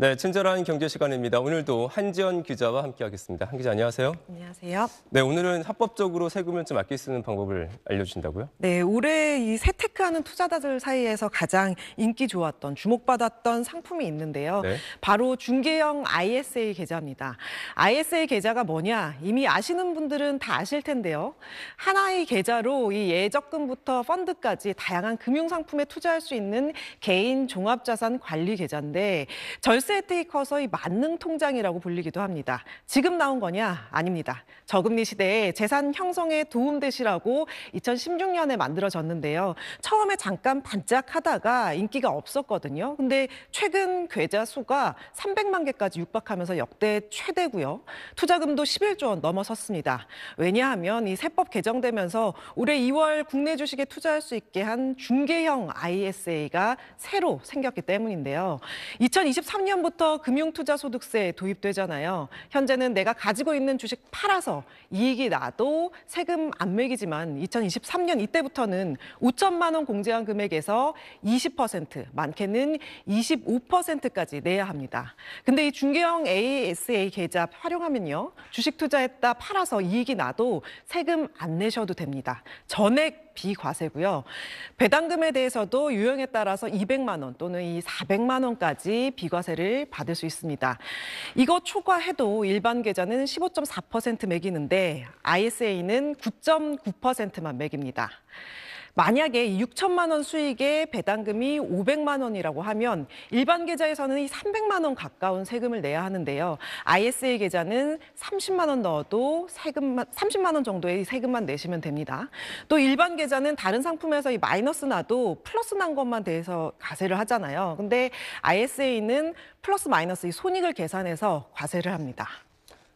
네, 친절한 경제 시간입니다. 오늘도 한지연 기자와 함께하겠습니다. 한 기자 안녕하세요. 안녕하세요. 네, 오늘은 합법적으로 세금을 좀 아끼 쓰는 방법을 알려주신다고요? 네, 올해 이 세테크하는 투자자들 사이에서 가장 인기 좋았던 주목받았던 상품이 있는데요. 네. 바로 중개형 ISA 계좌입니다. ISA 계좌가 뭐냐? 이미 아시는 분들은 다 아실 텐데요. 하나의 계좌로 이 예적금부터 펀드까지 다양한 금융 상품에 투자할 수 있는 개인 종합자산 관리 계좌인데 세테이커서의 만능 통장이라고 불리기도 합니다. 지금 나온 거냐? 아닙니다. 저금리 시대에 재산 형성에 도움되시라고 2016년에 만들어졌는데요. 처음에 잠깐 반짝하다가 인기가 없었거든요. 근데 최근 계좌 수가 300만 개까지 육박하면서 역대 최대고요. 투자금도 11조 원 넘어섰습니다. 왜냐하면 이 세법 개정되면서 올해 2월 국내 주식에 투자할 수 있게 한 중개형 ISA가 새로 생겼기 때문인데요. 2023년 내년부터 금융투자소득세 도입되잖아요. 현재는 내가 가지고 있는 주식 팔아서 이익이 나도 세금 안 매기지만 2023년 이때부터는 5천만 원 공제한 금액에서 20% 많게는 25%까지 내야 합니다. 근데 이 중개형 ASA 계좌 활용하면요. 주식 투자했다 팔아서 이익이 나도 세금 안 내셔도 됩니다. 전액 비과세고요. 배당금에 대해서도 유형에 따라서 200만 원 또는 이 400만 원까지 비과세를 받을 수 있습니다. 이거 초과해도 일반 계좌는 15.4% 매기는데 ISA는 9.9%만 매깁니다. 만약에 6천만 원 수익의 배당금이 500만 원이라고 하면 일반 계좌에서는 이 300만 원 가까운 세금을 내야 하는데요. ISA 계좌는 30만 원 넣어도 세금만 30만 원 정도의 세금만 내시면 됩니다. 또 일반 계좌는 다른 상품에서 이 마이너스 나도 플러스 난 것만 대해서 과세를 하잖아요. 근데 ISA는 플러스 마이너스 이 손익을 계산해서 과세를 합니다.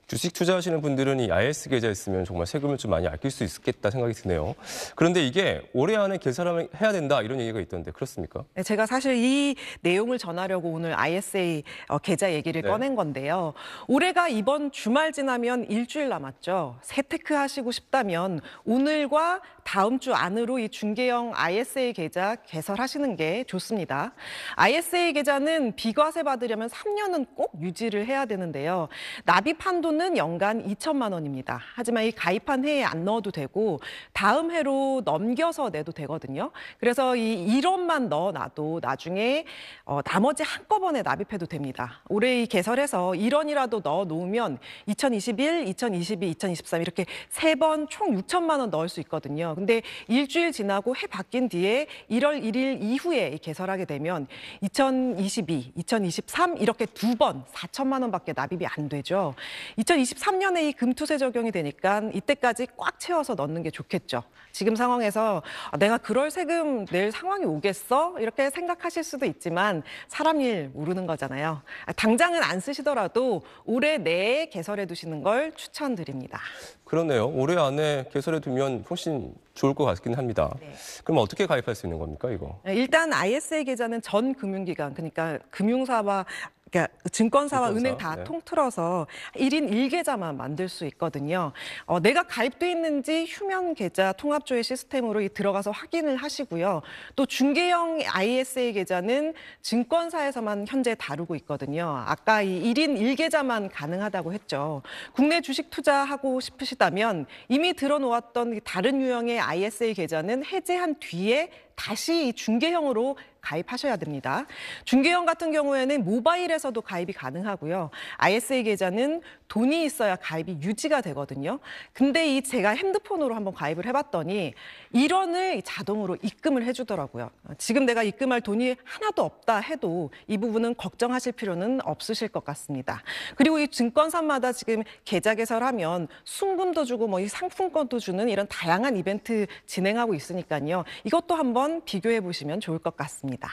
주식 투자하시는 분들은 이 IS 계좌 있으면 정말 세금을 좀 많이 아낄 수 있겠다 생각이 드네요. 그런데 이게 올해 안에 계산을 해야 된다 이런 얘기가 있던데 그렇습니까? 네, 제가 사실 이 내용을 전하려고 오늘 ISA 어, 계좌 얘기를 네. 꺼낸 건데요. 올해가 이번 주말 지나면 일주일 남았죠. 세테크 하시고 싶다면 오늘과 다음 주 안으로 이 중개형 ISA 계좌 개설하시는 게 좋습니다. ISA 계좌는 비과세 받으려면 3년은 꼭 유지를 해야 되는데요. 납입 한도는 연간 2천만 원입니다. 하지만 이 가입한 해에 안 넣어도 되고 다음 해로 넘겨서 내도 되거든요. 그래서 이 1원만 넣어놔도 나중에 어, 나머지 한꺼번에 납입해도 됩니다. 올해 이 개설해서 1원이라도 넣어 놓으면 2021, 2022, 2023 이렇게 3번총 6천만 원 넣을 수 있거든요. 근데 일주일 지나고 해 바뀐 뒤에 1월 1일 이후에 개설하게 되면 2022, 2023 이렇게 두 번 4천만 원밖에 납입이 안 되죠. 2023년에 이 금투세 적용이 되니까 이때까지 꽉 채워서 넣는 게 좋겠죠. 지금 상황에서 아, 내가 그럴 세금 낼 상황이 오겠어? 이렇게 생각하실 수도 있지만 사람 일 모르는 거잖아요. 아, 당장은 안 쓰시더라도 올해 내에 개설해 두시는 걸 추천드립니다. 그러네요. 올해 안에 개설해 두면 훨씬 좋을 것 같긴 합니다. 네. 그럼 어떻게 가입할 수 있는 겁니까, 이거? 네, 일단 ISA 계좌는 전 금융기관, 그러니까 금융사와 그러니까 증권사와 증권사, 은행 다 네. 통틀어서 1인 1계좌만 만들 수 있거든요. 어, 내가 가입돼 있는지 휴면 계좌 통합조회 시스템으로 들어가서 확인을 하시고요. 또 중개형 ISA 계좌는 증권사에서만 현재 다루고 있거든요. 아까 이 1인 1계좌만 가능하다고 했죠. 국내 주식 투자하고 싶으시다면 이미 들어놓았던 다른 유형의 ISA 계좌는 해제한 뒤에 다시 중개형으로 가입하셔야 됩니다. 중개형 같은 경우에는 모바일에서도 가입이 가능하고요. ISA 계좌는 돈이 있어야 가입이 유지가 되거든요. 근데 이 제가 핸드폰으로 한번 가입을 해봤더니 1원을 자동으로 입금을 해주더라고요. 지금 내가 입금할 돈이 하나도 없다 해도 이 부분은 걱정하실 필요는 없으실 것 같습니다. 그리고 이 증권사마다 지금 계좌 개설하면 순금도 주고 뭐이 상품권도 주는 이런 다양한 이벤트 진행하고 있으니까요. 이것도 한번 비교해 보시면 좋을 것 같습니다.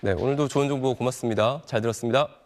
네, 오늘도 좋은 정보 고맙습니다. 잘 들었습니다.